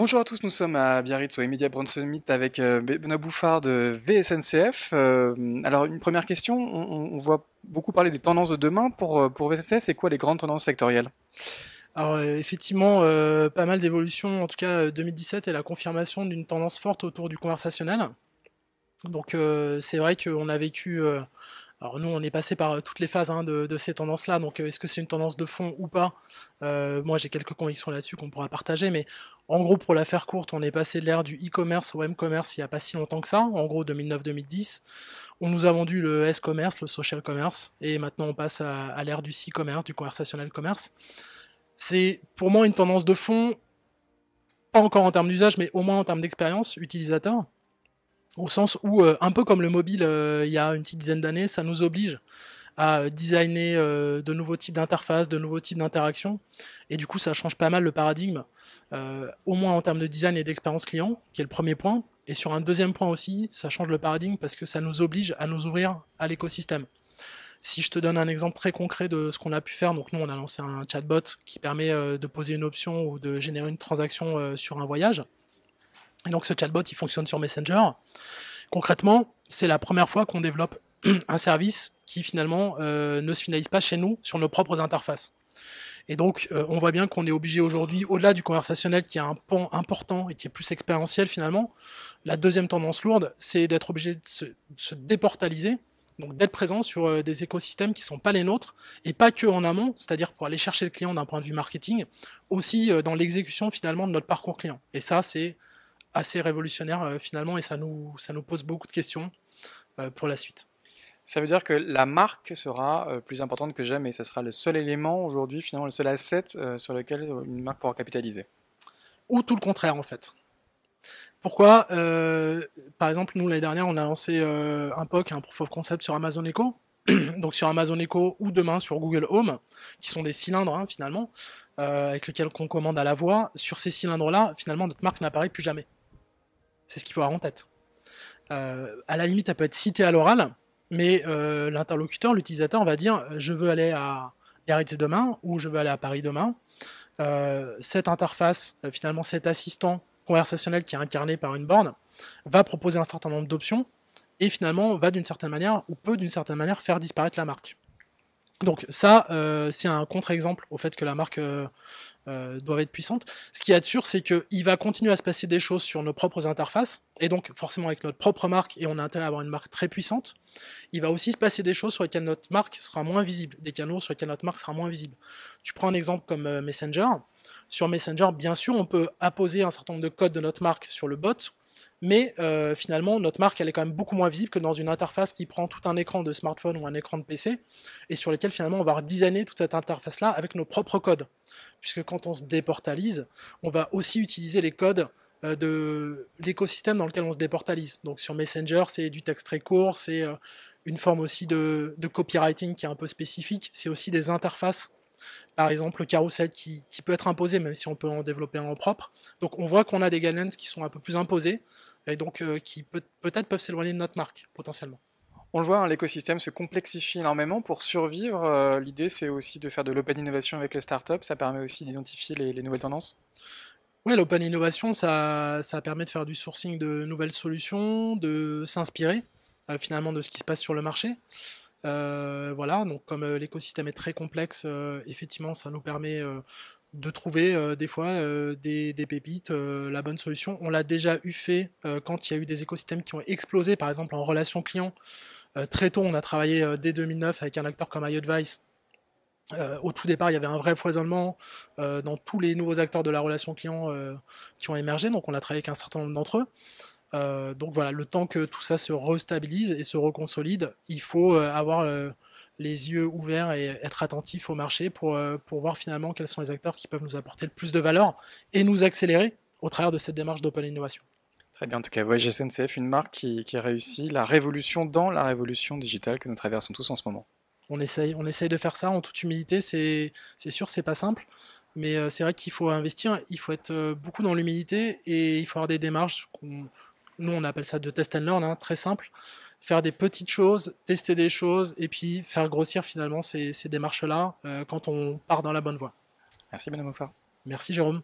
Bonjour à tous, nous sommes à Biarritz au Media Brand Summit avec euh, Benoît Bouffard de VSNCF. Euh, alors une première question, on, voit beaucoup parler des tendances de demain. Pour, euh, VSNCF, c'est quoi les grandes tendances sectorielles alors effectivement, pas mal d'évolutions. En tout cas, 2017 est la confirmation d'une tendance forte autour du conversationnel. Donc c'est vrai qu'on a vécu alors nous, on est passé par euh, toutes les phases hein, de, ces tendances-là, donc euh, est-ce que c'est une tendance de fond ou pas euh, Moi, j'ai quelques convictions là-dessus qu'on pourra partager, mais en gros, pour la faire courte, on est passé de l'ère du e-commerce au m-commerce il n'y a pas si longtemps que ça, en gros 2009-2010. On nous a vendu le s-commerce, le social commerce, et maintenant on passe à, l'ère du c-commerce, du conversational commerce. C'est pour moi une tendance de fond, pas encore en termes d'usage, mais au moins en termes d'expérience utilisateur. Au sens où, euh, un peu comme le mobile euh, il y a une petite dizaine d'années, ça nous oblige à designer euh, de nouveaux types d'interfaces, de nouveaux types d'interactions. Et du coup, ça change pas mal le paradigme, au moins en termes de design et d'expérience client, qui est le premier point. Et sur un deuxième point aussi, ça change le paradigme parce que ça nous oblige à nous ouvrir à l'écosystème. Si je te donne un exemple très concret de ce qu'on a pu faire, donc nous on a lancé un chatbot qui permet de poser une option ou de générer une transaction sur un voyage. Et donc ce chatbot, il fonctionne sur Messenger. Concrètement, c'est la première fois qu'on développe un service qui finalement euh, ne se finalise pas chez nous sur nos propres interfaces. Et donc, euh, on voit bien qu'on est obligé aujourd'hui, au-delà du conversationnel qui a un pan important et qui est plus expérientiel finalement, la deuxième tendance lourde, c'est d'être obligé de se, déportaliser, donc d'être présent sur euh, des écosystèmes qui ne sont pas les nôtres, et pas que en amont, c'est-à-dire pour aller chercher le client d'un point de vue marketing, aussi dans l'exécution finalement de notre parcours client. Et ça, c'est assez révolutionnaire euh, finalement et ça nous, ça nous pose beaucoup de questions euh, pour la suite. Ça veut dire que la marque sera euh, plus importante que jamais. Ça sera le seul élément aujourd'hui, finalement, le seul asset sur lequel une marque pourra capitaliser. Ou tout le contraire, en fait. Pourquoi Par exemple, nous, l'année dernière, on a lancé un POC, un Proof of Concept sur Amazon Echo. Donc sur Amazon Echo ou demain sur Google Home, qui sont des cylindres hein, finalement, avec lesquels on commande à la voix. Sur ces cylindres-là, finalement, notre marque n'apparaît plus jamais. C'est ce qu'il faut avoir en tête. Euh, à la limite, ça peut être cité à l'oral, mais euh, l'interlocuteur, l'utilisateur, va dire euh, je veux aller à Biarritz demain ou je veux aller à Paris demain. cette interface, finalement, cet assistant conversationnel qui est incarné par une borne, va proposer un certain nombre d'options et finalement va d'une certaine manière ou peut d'une certaine manière faire disparaître la marque. Donc ça, c'est un contre-exemple au fait que la marque euh, doivent être puissantes. Ce qui est sûr, c'est qu'il va continuer à se passer des choses sur nos propres interfaces, et donc forcément avec notre propre marque, et on a intérêt à avoir une marque très puissante. Il va aussi se passer des choses sur lesquelles notre marque sera moins visible, des canaux sur lesquels notre marque sera moins visible. Tu prends un exemple comme euh, Messenger. Sur Messenger, bien sûr, on peut apposer un certain nombre de codes de notre marque sur le bot, mais euh, finalement notre marque elle est quand même beaucoup moins visible que dans une interface qui prend tout un écran de smartphone ou un écran de PC et sur lesquels finalement on va redesigner toute cette interface là avec nos propres codes puisque quand on se déportalise on va aussi utiliser les codes euh, de l'écosystème dans lequel on se déportalise donc sur Messenger c'est du texte très court c'est euh, une forme aussi de copywriting qui est un peu spécifique c'est aussi des interfaces par exemple, le carousel qui, peut être imposé, même si on peut en développer un en propre. Donc on voit qu'on a des guidelines qui sont un peu plus imposés et donc euh, qui peut, être peuvent s'éloigner de notre marque potentiellement. On le voit, hein, l'écosystème se complexifie énormément pour survivre. Euh, l'idée, c'est aussi de faire de l'open innovation avec les startups. Ça permet aussi d'identifier les, nouvelles tendances. Oui, l'open innovation, ça, permet de faire du sourcing de nouvelles solutions, de s'inspirer euh, finalement de ce qui se passe sur le marché. Euh, voilà, donc comme l'écosystème est très complexe, effectivement, ça nous permet de trouver des fois des, pépites, la bonne solution. On l'a déjà eu fait quand il y a eu des écosystèmes qui ont explosé, par exemple en relation client. très tôt, on a travaillé dès 2009 avec un acteur comme iAdvice. au tout départ, il y avait un vrai foisonnement dans tous les nouveaux acteurs de la relation client qui ont émergé, donc on a travaillé avec un certain nombre d'entre eux. Euh, donc voilà, le temps que tout ça se restabilise et se reconsolide, il faut euh, avoir euh, les yeux ouverts et être attentif au marché pour, pour voir finalement quels sont les acteurs qui peuvent nous apporter le plus de valeur et nous accélérer au travers de cette démarche d'open innovation. Très bien, en tout cas, Voyage SNCF, une marque qui, qui réussit la révolution dans la révolution digitale que nous traversons tous en ce moment. On essaye, on essaye de faire ça en toute humilité, c'est sûr, c'est pas simple, mais c'est vrai qu'il faut investir, il faut être beaucoup dans l'humilité et il faut avoir des démarches qu'on nous on appelle ça de test and learn, hein, très simple. Faire des petites choses, tester des choses, et puis faire grossir finalement ces, démarches-là euh, quand on part dans la bonne voie. Merci Benoît Offard. Merci Jérôme.